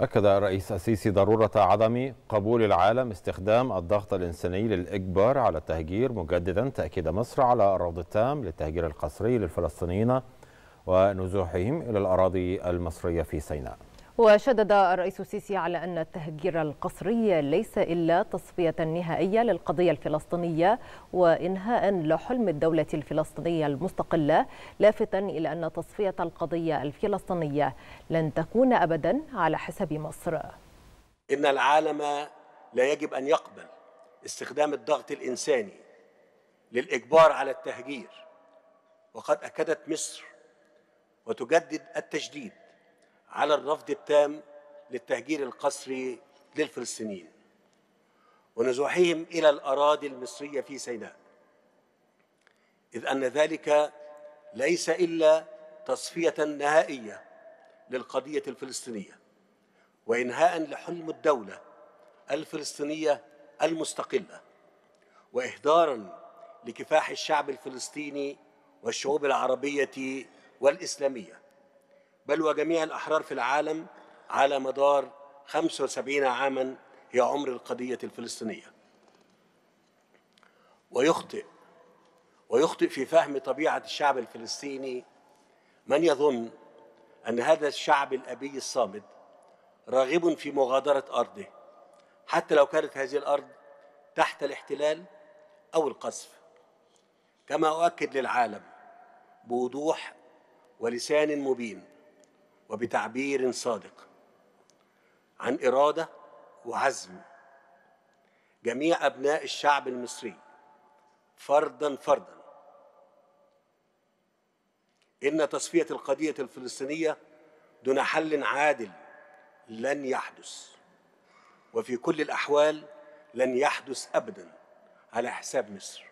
أكد الرئيس السيسي ضرورة عدم قبول العالم استخدام الضغط الإنساني للإجبار على التهجير مجددا تأكيد مصر على الرفض التام للتهجير القسري للفلسطينيين ونزوحهم إلى الأراضي المصرية في سيناء وشدد الرئيس السيسي على أن التهجير القسري ليس إلا تصفية نهائية للقضية الفلسطينية وإنهاء لحلم الدولة الفلسطينية المستقلة لافتا إلى أن تصفية القضية الفلسطينية لن تكون أبدا على حساب مصر إن العالم لا يجب أن يقبل استخدام الضغط الإنساني للإجبار على التهجير وقد أكدت مصر وتجدد التجديد على الرفض التام للتهجير القسري للفلسطينيين ونزوحهم إلى الأراضي المصرية في سيناء إذ أن ذلك ليس إلا تصفية نهائية للقضية الفلسطينية وإنهاء لحلم الدولة الفلسطينية المستقلة وإهدارا لكفاح الشعب الفلسطيني والشعوب العربية والإسلامية بل وجميع الأحرار في العالم على مدار 75 عاما هي عمر القضية الفلسطينية ويخطئ ويخطئ في فهم طبيعة الشعب الفلسطيني من يظن أن هذا الشعب الأبي الصامد راغب في مغادرة أرضه حتى لو كانت هذه الأرض تحت الاحتلال أو القصف كما أؤكد للعالم بوضوح ولسان مبين وبتعبير صادق عن إرادة وعزم جميع أبناء الشعب المصري فردا فردا إن تصفية القضية الفلسطينية دون حل عادل لن يحدث وفي كل الأحوال لن يحدث أبدا على حساب مصر